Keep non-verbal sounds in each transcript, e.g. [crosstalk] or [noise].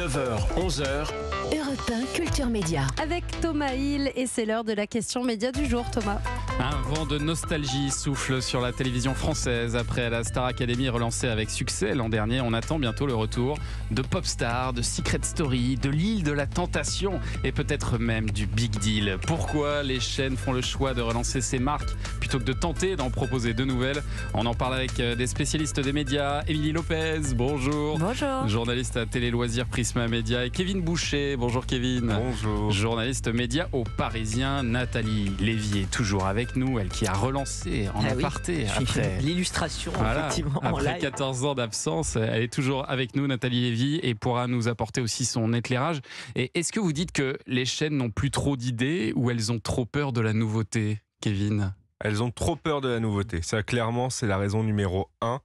9h, 11h, Europe Culture Média. Avec Thomas Hill et c'est l'heure de la question média du jour, Thomas. Un vent de nostalgie souffle sur la télévision française après la Star Academy relancée avec succès l'an dernier. On attend bientôt le retour de Popstar, de Secret Story, de l'île de la tentation et peut-être même du Big Deal. Pourquoi les chaînes font le choix de relancer ces marques plutôt que de tenter d'en proposer de nouvelles On en parle avec euh, des spécialistes des médias. Émilie Lopez, bonjour. Bonjour. Journaliste à Télé Loisirs Prisma Média et Kevin Boucher. Bonjour Kevin. Bonjour. Journaliste média au Parisien, Nathalie Lévy est toujours avec nous, elle qui a relancé en ah aparté après l'illustration effectivement. Après 14 ans d'absence, elle est toujours avec nous Nathalie Lévy et pourra nous apporter aussi son éclairage. Et est-ce que vous dites que les chaînes n'ont plus trop d'idées ou elles ont trop peur de la nouveauté, Kevin Elles ont trop peur de la nouveauté. Ça clairement, c'est la raison numéro un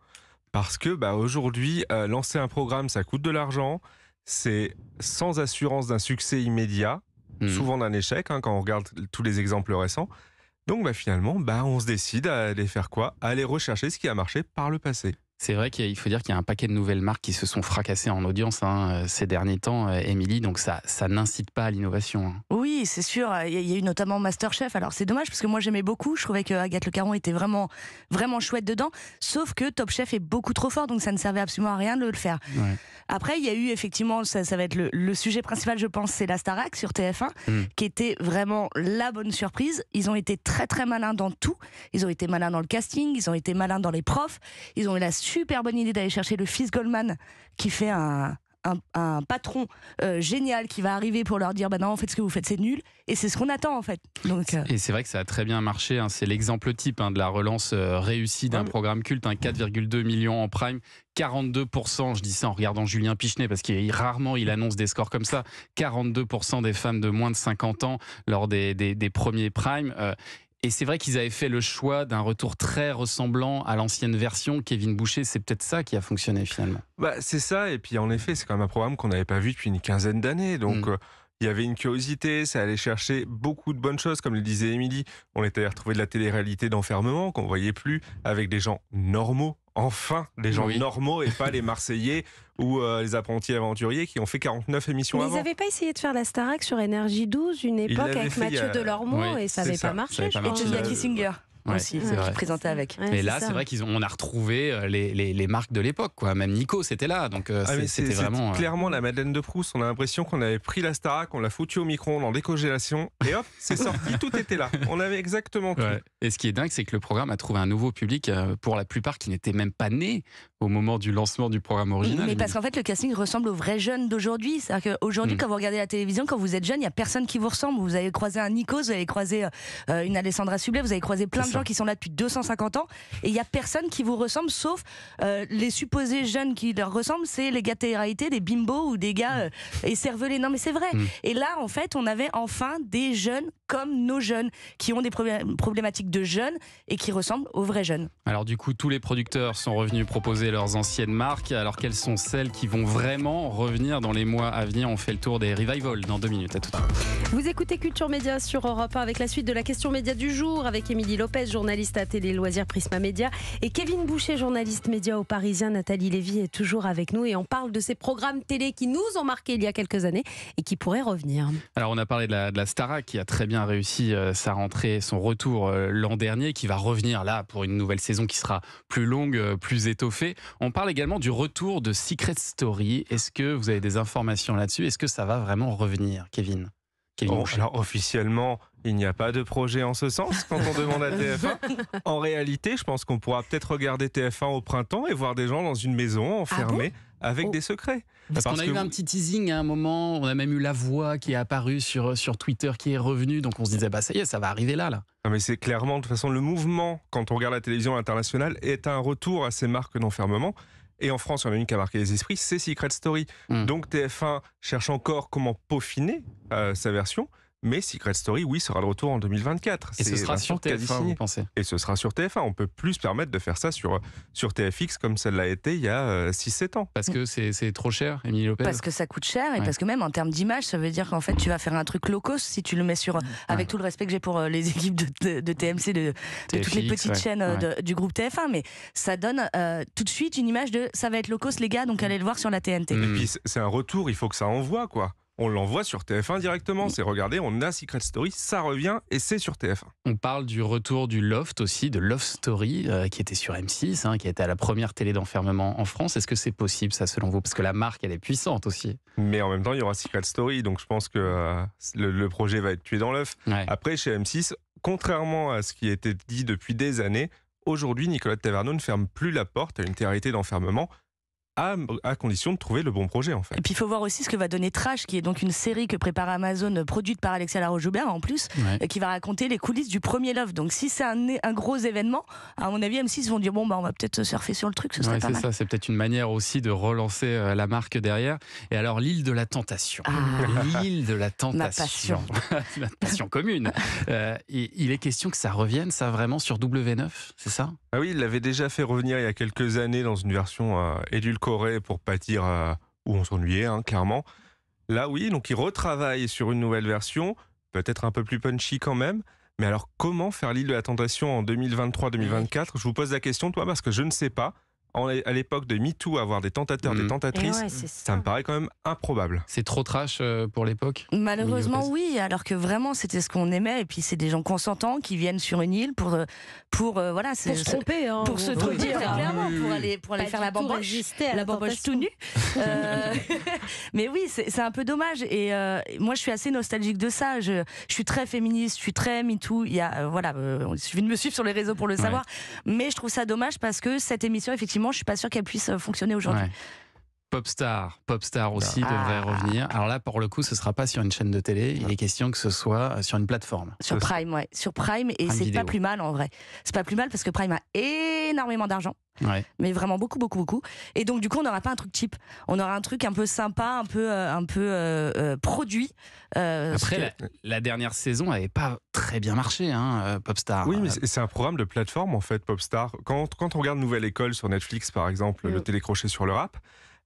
parce que bah, aujourd'hui, euh, lancer un programme, ça coûte de l'argent c'est sans assurance d'un succès immédiat, hmm. souvent d'un échec, hein, quand on regarde tous les exemples récents. Donc bah, finalement, bah, on se décide à aller faire quoi À aller rechercher ce qui a marché par le passé. C'est vrai qu'il faut dire qu'il y a un paquet de nouvelles marques qui se sont fracassées en audience hein, euh, ces derniers temps, euh, Émilie, donc ça, ça n'incite pas à l'innovation. Hein. Oui, c'est sûr. Il y a eu notamment Masterchef. Alors c'est dommage parce que moi j'aimais beaucoup. Je trouvais que Agathe Le Caron était vraiment, vraiment chouette dedans. Sauf que Top Chef est beaucoup trop fort, donc ça ne servait absolument à rien de le faire. Après, il y a eu effectivement, ça, va être le, sujet principal, je pense, c'est la Starac sur TF1, hmm. qui était vraiment la bonne surprise. Ils ont été très très malins dans tout. Ils ont été malins dans le casting, ils ont été malins dans les profs, ils ont eu la super bonne idée d'aller chercher le fils Goldman qui fait un, patron euh, génial qui va arriver pour leur dire bah non en fait ce que vous faites c'est nul et c'est ce qu'on attend en fait donc euh, et c'est vrai que ça a très bien marché hein. c'est l'exemple type hein, de la relance euh, réussie d'un programme culte un hein. 4,2 millions en prime 42%, je dis ça en regardant Julien Pichenet parce qu'il rarement il annonce des scores comme ça, 42% des femmes de moins de 50 ans lors des, des premiers primes. Et c'est vrai qu'ils avaient fait le choix d'un retour très ressemblant à l'ancienne version. Kevin Boucher, c'est peut-être ça qui a fonctionné finalement. Bah, c'est ça. Et puis en effet, c'est quand même un programme qu'on n'avait pas vu depuis une quinzaine d'années. Donc. Mm. Euh, il y avait une curiosité, ça allait chercher beaucoup de bonnes choses, comme le disait Émilie. On était allé retrouver de la télé-réalité d'enfermement qu'on ne voyait plus, avec des gens normaux enfin les gens normaux et pas les [laughs] Marseillais ou euh, les apprentis aventuriers qui ont fait 49 émissions Mais avant. Ils n'avaient pas essayé de faire la Starak sur Énergie 12 une époque avec Mathieu Delormont et ça n'avait pas marché. Kissinger ouais, aussi, euh, qui avec. mais là, c'est vrai qu'on a retrouvé euh, les, les, les marques de l'époque, quoi. Même Nico, c'était là, donc euh, ah, c'était vraiment. Clairement, la Madeleine de Proust, on a l'impression qu'on avait pris la Starac, on l'a foutu au micro, on en décongélation, et hop, [laughs] c'est sorti, tout était là. On avait exactement tout. Et ce qui est dingue, c'est que le programme a trouvé un nouveau public pour la plupart qui n'était même pas né au moment du lancement du programme original. Mais parce qu'en fait, le casting ressemble aux vrais jeunes d'aujourd'hui. cest à mm. quand vous regardez la télévision, quand vous êtes jeune, il n'y a personne qui vous ressemble. Vous avez croisé un Nico, vous avez croisé une Alessandra Sublet, vous avez croisé plein de qui sont là depuis 250 ans et il n'y a personne qui vous ressemble sauf euh, les supposés jeunes qui leur ressemblent, c'est les gars télé des bimbos ou des gars euh, Non, mais c'est vrai. Mm. Et là, en fait, on avait enfin des jeunes comme nos jeunes qui ont des problématiques de jeunes et qui ressemblent aux vrais jeunes. Alors, du coup, tous les producteurs sont revenus proposer leurs anciennes marques. Alors, quelles sont celles qui vont vraiment revenir dans les mois à venir On fait le tour des revivals dans deux minutes. À tout de vous écoutez Culture Média sur Europe 1 avec la suite de la question média du jour avec Émilie Lopez, journaliste à Télé Loisirs Prisma Média et Kevin Boucher, journaliste média au Parisien. Nathalie Lévy est toujours avec nous et on parle de ces programmes télé qui nous ont marqués il y a quelques années et qui pourraient revenir. Alors on a parlé de la, de la Stara qui a très bien réussi euh, sa rentrée, son retour euh, l'an dernier, qui va revenir là pour une nouvelle saison qui sera plus longue, euh, plus étoffée. On parle également du retour de Secret Story. Est-ce que vous avez des informations là-dessus Est-ce que ça va vraiment revenir, Kevin alors officiellement, il n'y a pas de projet en ce sens quand on demande à TF1. [laughs] En réalité, je pense qu'on pourra peut-être regarder TF1 au printemps et voir des gens dans une maison ah enfermés. avec oh. des secrets. Parce, qu'on a eu un petit teasing à un moment, on a même eu la voix qui est apparue sur, sur Twitter qui est revenue, donc on se disait, bah ça y est, ça va arriver là. là. mais c'est clairement, de toute façon, le mouvement, quand on regarde la télévision internationale, est un retour à ces marques d'enfermement. Et en France, il y en a une qui a marqué les esprits, c'est Secret Story. Hmm. Donc TF1 cherche encore comment peaufiner euh, sa version. Mais Secret Story, oui, sera le retour en 2024. Et ce sera sur TF1, vous pensez Et ce sera sur TF1. On peut plus se permettre de faire ça sur, sur TFX comme ça l'a été il y a 6-7 euh, ans. Parce que c'est trop cher, Émilie Lopez Parce que ça coûte cher et parce que même en termes d'image, ça veut dire qu'en fait, tu vas faire un truc low cost si tu le mets sur. Avec tout le respect que j'ai pour euh, les [laughs] équipes de, TMC, de, toutes les petites chaînes euh, du groupe TF1, mais ça donne tout de suite une image de ça va être low cost, les gars, donc allez le voir sur la TNT. Et mm. puis, c'est un retour, il faut que ça envoie, quoi on l'envoie sur TF1 directement. C'est regardez, on a Secret Story, ça revient et c'est sur TF1. On parle du retour du Loft aussi, de Love Story, euh, qui était sur M6, hein, qui était à la première télé d'enfermement en France. Est-ce que c'est possible ça selon vous Parce que la marque, elle est puissante aussi. Mais en même temps, il y aura Secret Story, donc je pense que euh, le, projet va être tué dans l'œuf. Après, chez M6, contrairement à ce qui était dit depuis des années, aujourd'hui, Nicolas Taverneau ne ferme plus la porte à une théorité d'enfermement à, condition de trouver le bon projet en fait. Et puis il faut voir aussi ce que va donner Trash, qui est donc une série que prépare Amazon, produite par Alexia Laroche-Joubert en plus, euh, qui va raconter les coulisses du premier Love. Donc si c'est un, gros événement, à mon avis, M6 vont dire bon bah on va peut-être surfer sur le truc, ce serait pas ça, c'est peut-être une manière aussi de relancer euh, la marque derrière. Et alors l'île de la tentation, ah. l'île de la tentation, [laughs] la passion, ma passion commune. Euh, et, il est question que ça revienne, ça vraiment sur W9, c'est ça Ah oui, il l'avait déjà fait revenir il y a quelques années dans une version euh, édulcorée Corée pour pâtir euh, où on s'ennuyait, hein, clairement. Là, oui, donc il retravaille sur une nouvelle version, peut-être un peu plus punchy quand même. Mais alors, comment faire l'île de la tentation en 2023-2024 Je vous pose la question, toi, parce que je ne sais pas à l'époque de MeToo, avoir des tentateurs, des mm. tentatrices, ça. me paraît quand même improbable. C'est trop trash euh, pour l'époque Malheureusement, oui, alors que vraiment, c'était ce qu'on aimait. Et puis, c'est des gens consentants qui viennent sur une île pour. Euh, pour euh, voilà, se tromper. pour se tromper, hein, pour aller, pour aller faire la bamboche. La, bamboche tout nu [laughs] mais oui, c'est un peu dommage. Et moi, je suis assez nostalgique de ça. Je, suis très féministe, je suis très MeToo. Il y a, voilà, il suffit de me suivre sur les réseaux pour le savoir. Mais je trouve ça dommage parce que cette émission, effectivement, je je suis pas sûre qu'elle puisse fonctionner aujourd'hui. Popstar, Popstar aussi ah. devrait revenir. Alors là, pour le coup, ce sera pas sur une chaîne de télé. Il est question que ce soit euh, sur une plateforme. Sur Prime, ouais. Sur Prime, et c'est pas plus mal en vrai. C'est pas plus mal parce que Prime a énormément d'argent. Mais vraiment beaucoup, beaucoup, beaucoup. Et donc, du coup, on n'aura pas un truc cheap. On aura un truc un peu sympa, un peu, euh, un peu euh, produit. Après, la, dernière saison avait pas très bien marché, hein, Popstar. Oui, mais c'est un programme de plateforme, en fait, Popstar. Quand, quand on regarde Nouvelle École sur Netflix, par exemple, mm. le télécrochet sur le rap,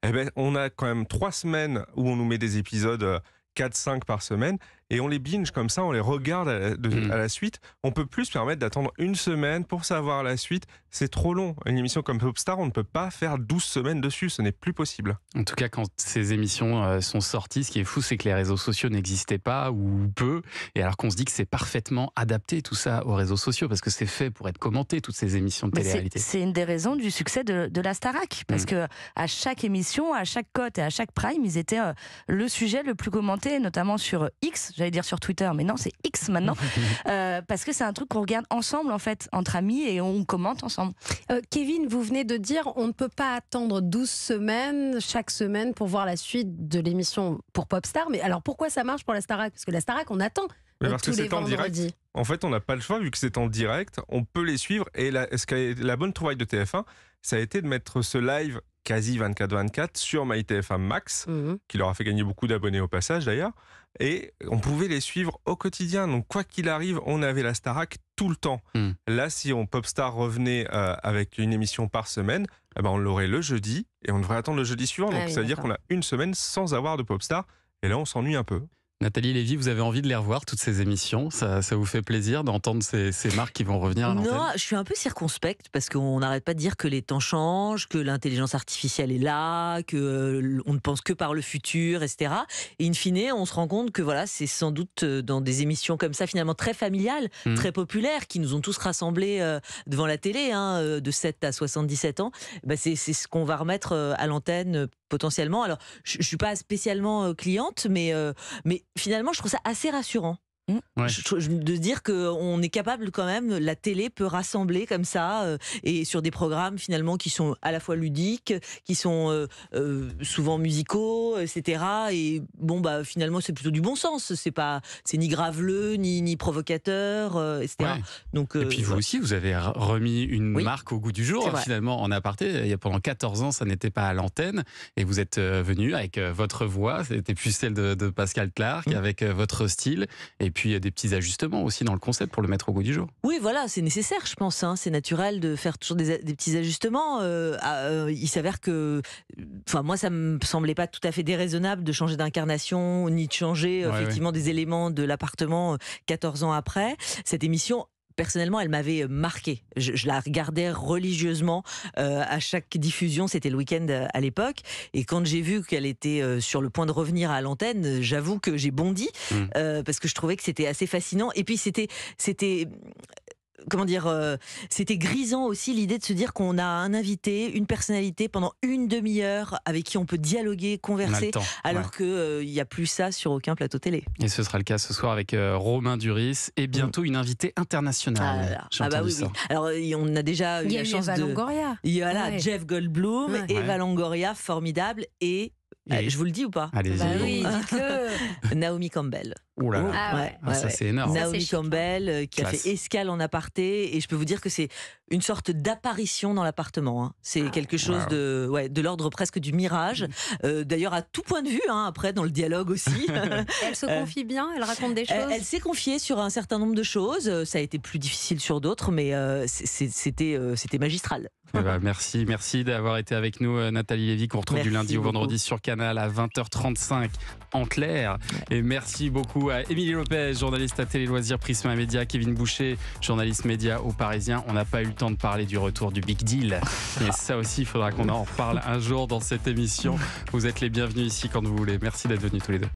eh ben, on a quand même trois semaines où on nous met des épisodes 4-5 euh, par semaine et on les binge comme ça, on les regarde mm. à la, suite. On peut plus se permettre d'attendre une semaine pour savoir la suite. C'est trop long. Une émission comme Popstar, on ne peut pas faire 12 semaines dessus. Ce n'est plus possible. En tout cas, quand ces émissions euh, sont sorties, ce qui est fou, c'est que les réseaux sociaux n'existaient pas ou peu. Et alors qu'on se dit que c'est parfaitement adapté tout ça aux réseaux sociaux parce que c'est fait pour être commenté, toutes ces émissions de télé-réalité. C'est une des raisons du succès de, la Starac parce qu'à mm. que à chaque émission, à chaque cote et à chaque prime, ils étaient euh, le sujet le plus commenté, notamment sur X j'allais dire sur Twitter, mais non, c'est X maintenant, [laughs] euh, parce que c'est un truc qu'on regarde ensemble, en fait, entre amis, et on commente ensemble. Euh, Kevin, vous venez de dire, on ne peut pas attendre 12 semaines, chaque semaine, pour voir la suite de l'émission pour Popstar, mais alors pourquoi ça marche pour la Starac Parce que la Starac, on attend. Mais euh, parce que c'est en direct. En fait, on n'a pas le choix, vu que c'est en direct, on peut les suivre. Et la bonne trouvaille de TF1, ça a été de mettre ce live quasi 24-24 sur MyTFM Max, mhm. qui leur a fait gagner beaucoup d'abonnés au passage d'ailleurs. Et on pouvait les suivre au quotidien. Donc, quoi qu'il arrive, on avait la Starac tout le temps. Hmm. Là, si on Popstar revenait euh, avec une émission par semaine, eh ben, on l'aurait le jeudi et on devrait attendre le jeudi suivant. Ah Donc, c'est-à-dire qu'on a une semaine sans avoir de Popstar. Et là, on s'ennuie un peu. Nathalie Lévy, vous avez envie de les revoir, toutes ces émissions Ça, vous fait plaisir d'entendre ces, marques qui vont revenir à Non, je suis un peu circonspecte parce qu'on n'arrête pas de dire que les temps changent, que l'intelligence artificielle est là, que euh, on ne pense que par le futur, etc. Et in fine, on se rend compte que voilà, c'est sans doute euh, dans des émissions comme ça, finalement très familiales, mmh. très populaires, qui nous ont tous rassemblés euh, devant la télé, hein, de 7 à 77 ans, bah, c'est ce qu'on va remettre à l'antenne potentiellement. Alors, je ne suis pas spécialement cliente, mais, mais finalement, je trouve ça assez rassurant de Je, de dire qu'on est capable quand même, la télé peut rassembler comme ça, euh, et sur des programmes finalement qui sont à la fois ludiques, qui sont euh, euh, souvent musicaux, etc. Et bon, bah finalement, c'est plutôt du bon sens. C'est pas, c'est ni graveleux, ni, ni provocateur, etc. Donc, et puis vous aussi, vous avez remis une marque au goût du jour, hein, finalement, en aparté. Il y a pendant 14 ans, ça n'était pas à l'antenne, et vous êtes venu avec votre voix, c'était plus celle de, Pascal Clark, mmh. avec votre style, et puis puis il y a des petits ajustements aussi dans le concept pour le mettre au goût du jour. Oui, voilà, c'est nécessaire, je pense. Hein. C'est naturel de faire toujours des, petits ajustements. Euh, euh, il s'avère que, enfin, moi, ça me semblait pas tout à fait déraisonnable de changer d'incarnation ni de changer effectivement des éléments de l'appartement 14 euh, ans après. Cette émission personnellement, elle m'avait euh, marqué. Je, la regardais religieusement euh, à chaque diffusion. C'était le week-end euh, à l'époque. Et quand j'ai vu qu'elle était sur le point de revenir à l'antenne, j'avoue que j'ai bondi mmh. parce que je trouvais que c'était assez fascinant. Et puis c'était comment dire, euh, c'était grisant aussi l'idée de se dire qu'on a un invité, une personnalité pendant une demi-heure avec qui on peut dialoguer, converser, alors que qu'il euh, n'y a plus ça sur aucun plateau télé. Et ce sera le cas ce soir avec euh, Romain Duris et bientôt une invitée internationale. Ah, bah oui, Alors on a déjà eu la chance de. Il y a là Jeff Goldblum, et Valangoria formidable et, je vous le dis ou pas allez bah [laughs] Naomi Campbell. Oh ah, ah ça, c'est énorme. Naomi hein. Campbell euh, qui a fait escale en aparté. Et je peux vous dire que c'est une sorte d'apparition dans l'appartement. Hein. C'est ah. quelque chose de, ouais, de l'ordre presque du mirage. Mmh. Euh, d'ailleurs, à tout point de vue, hein, après, dans le dialogue aussi. [laughs] elle se euh, confie bien, elle raconte des choses. Elle, s'est confiée sur un certain nombre de choses. Ça a été plus difficile sur d'autres, mais c'était magistral. Eh ben, merci, merci d'avoir été avec nous, Nathalie Lévy, qu'on retrouve du lundi au vendredi sur Canal à 20h35 en clair. Et merci beaucoup Émilie Lopez, journaliste à Télé Loisirs Prisma Média, Kevin Boucher, journaliste média au Parisien. On n'a pas eu le temps de parler du retour du Big Deal. Mais ça aussi, il faudra qu'on en parle un jour dans cette émission. Vous êtes les bienvenus ici quand vous voulez. Merci d'être venus tous les deux.